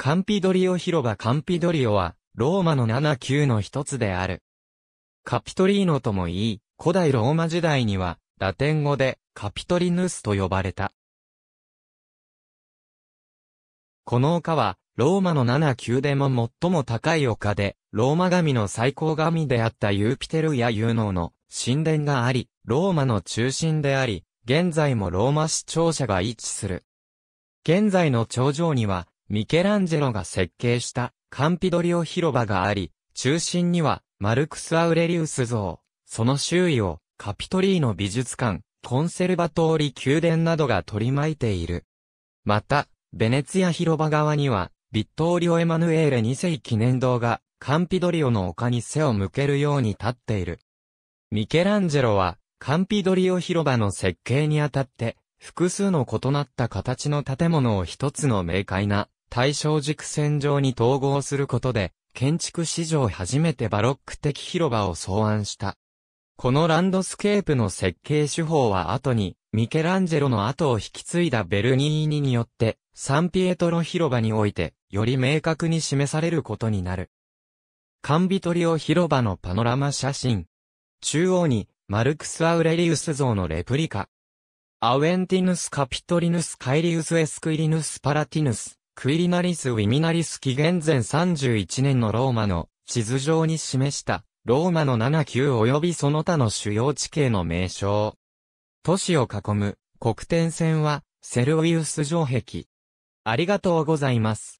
カンピドリオ広場カンピドリオは、ローマの7級の一つである。カピトリーノとも言い、古代ローマ時代には、ラテン語で、カピトリヌスと呼ばれた。この丘は、ローマの7級でも最も高い丘で、ローマ神の最高神であったユーピテルやユーノーの神殿があり、ローマの中心であり、現在もローマ市庁舎が位置する。現在の頂上には、ミケランジェロが設計したカンピドリオ広場があり、中心にはマルクス・アウレリウス像、その周囲をカピトリーの美術館、コンセルバトーリ宮殿などが取り巻いている。また、ベネツィア広場側には、ビットーリオ・エマヌエーレ2世記念堂が、カンピドリオの丘に背を向けるように立っている。ミケランジェロは、カンピドリオ広場の設計にあたって、複数の異なった形の建物を一つの明快な大正軸線上に統合することで、建築史上初めてバロック的広場を草案した。このランドスケープの設計手法は後に、ミケランジェロの後を引き継いだベルニーニによって、サンピエトロ広場において、より明確に示されることになる。カンビトリオ広場のパノラマ写真。中央に、マルクス・アウレリウス像のレプリカ。アウェンティヌス・カピトリヌス・カイリウス・エスクイリヌス・パラティヌス。クイリナリス・ウィミナリス紀元前31年のローマの地図上に示したローマの7級及びその他の主要地形の名称。都市を囲む黒点線はセルウィウス城壁。ありがとうございます。